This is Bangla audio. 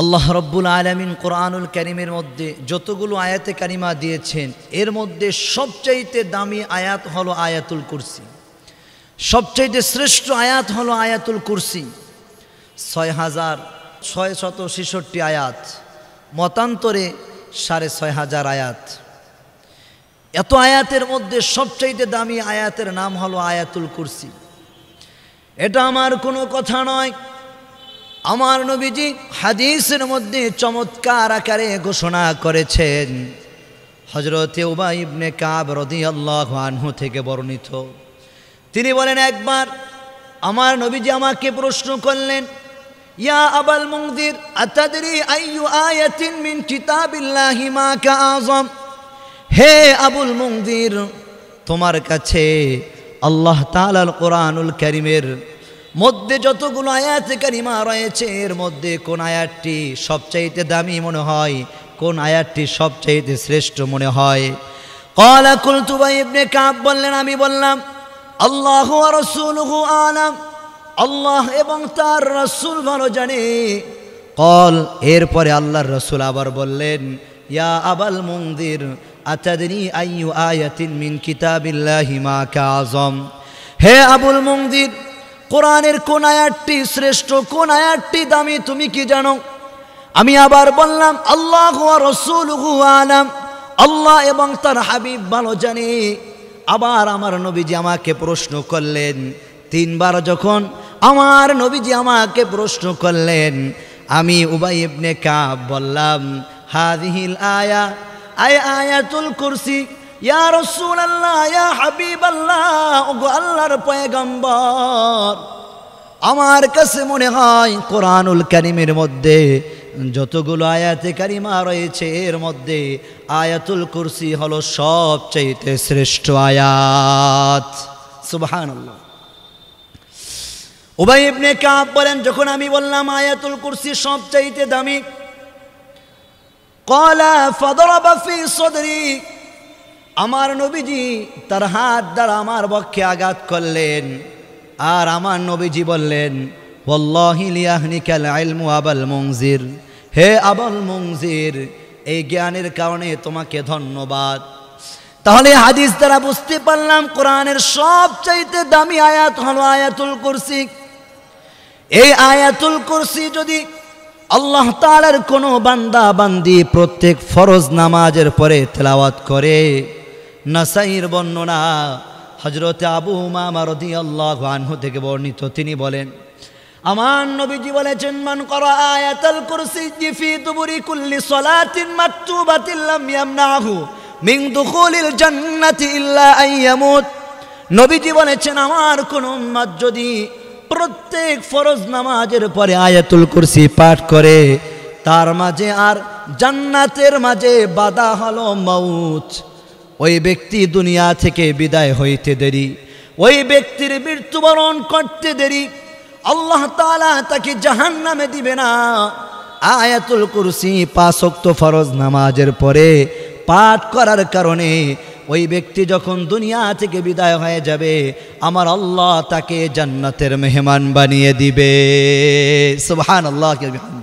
আল্লাহ রব্বুল আলমিন কোরআনুল করিমের মধ্যে যতগুলো আয়াতে কারিমা দিয়েছেন এর মধ্যে সবচাইতে দামি আয়াত হলো আয়াতুল কুরসি সবচাইতে শ্রেষ্ঠ আয়াত হলো আয়াতুল কুরসি ছয় হাজার ছয় শত ছেষট্টি আয়াত মতান্তরে সাড়ে ছয় হাজার আয়াত এত আয়াতের মধ্যে সবচাইতে দামি আয়াতের নাম হলো আয়াতুল কুরসি এটা আমার কোনো কথা নয় আমার নবীজি হাদিসের মধ্যে চমৎকার আকারে ঘোষণা করেছেন হজরতে উবা ইবনে কাব রদি আল্লাহ আনহু থেকে বর্ণিত তিনি বলেন একবার আমার নবীজি আমাকে প্রশ্ন করলেন ইয়া আবাল মুংদির আতাদি আইয়ু আয়াতিন মিন কিতাবিল্লাহি মা কা আজম হে আবুল মুংদির তোমার কাছে আল্লাহ তালাল কোরআনুল করিমের মধ্যে যতগুলো আয়াত কারিমা রয়েছে এর মধ্যে কোন আয়াতটি সবচাইতে দামি মনে হয় কোন আয়াতটি সবচাইতে শ্রেষ্ঠ মনে হয় কলা কুলতুবাই ইবনে কাব বললেন আমি বললাম আল্লাহ রসুলহু আলাম আল্লাহ এবং তার রসুল ভালো জানে কল এরপরে আল্লাহর রসুল আবার বললেন ইয়া আবাল মন্দির আতাদিনী আইয়ু আয়াতিন মিন কিতাবিল্লাহি মা কা আজম হে আবুল মন্দির কোরআনের কোন আয়াতটি শ্রেষ্ঠ কোন আয়াতটি দামি তুমি কি জানো আমি আবার বললাম আল্লাহ রসুল আলাম আল্লাহ এবং তার হাবিব ভালো জানি আবার আমার নবীজি আমাকে প্রশ্ন করলেন তিনবার যখন আমার নবীজি আমাকে প্রশ্ন করলেন আমি উবাই ইবনে কাব বললাম হাদিহিল আয়া আয় আয়াতুল কুরসি ইয়া রসুল আল্লাহ ইয়া হাবিব আল্লাহ আল্লাহর পয়গম্বর আমার কাছে মনে হয় কোরআনুল করিমের মধ্যে যতগুলো আয়াতে কারিমা রয়েছে এর মধ্যে আয়াতুল কুরসি হলো সবচেয়ে শ্রেষ্ঠ আয়াত সুবাহান উবাই ইবনে কাপ বলেন যখন আমি বললাম আয়াতুল কুরসি সবচাইতে দামি কলা ফদরাবাফি সদরি আমার নবীজি তার হাত দ্বারা আমার বক্ষে আঘাত করলেন আর আমার নবীজি বললেন ওল্লাহিলিয়াহনিকাল আইলমু হে আবল মংজির এই জ্ঞানের কারণে তোমাকে ধন্যবাদ তাহলে হাদিস দ্বারা বুঝতে পারলাম কোরআনের সবচাইতে দামি আয়াত হলো আয়াতুল কুরসি এই আয়াতুল কুরসি যদি আল্লাহ তালের কোনো বান্দা বান্দি প্রত্যেক ফরজ নামাজের পরে তেলাওয়াত করে নাসাইর বর্ণনা হজরত আবু মামারদি আল্লাহ আনহু থেকে বর্ণিত তিনি বলেন আমার নবীজি বলেছেন মান করা আয়াতাল কুরসি জিফি তুবুরি কুল্লি সলাতিন মাকতুবাতিন লাম ইয়ামনাহু মিং দুখুলিল জান্নাতি ইল্লা আইয়ামুত নবীজি বলেছেন আমার কোন উন্মাদ যদি প্রত্যেক ফরজ নামাজের পরে আয়াতুল কুরসি পাঠ করে তার মাঝে আর জান্নাতের মাঝে বাধা হলো মাউত ওই ব্যক্তি দুনিয়া থেকে বিদায় হইতে দেরি ওই ব্যক্তির মৃত্যুবরণ করতে দেরি আল্লাহ তালা তাকে জাহান নামে দিবে না আয়াতুল কুরসি পাঁচক্ত ফরজ নামাজের পরে পাঠ করার কারণে ওই ব্যক্তি যখন দুনিয়া থেকে বিদায় হয়ে যাবে আমার আল্লাহ তাকে জান্নাতের মেহমান বানিয়ে দিবে সুবহান আল্লাহ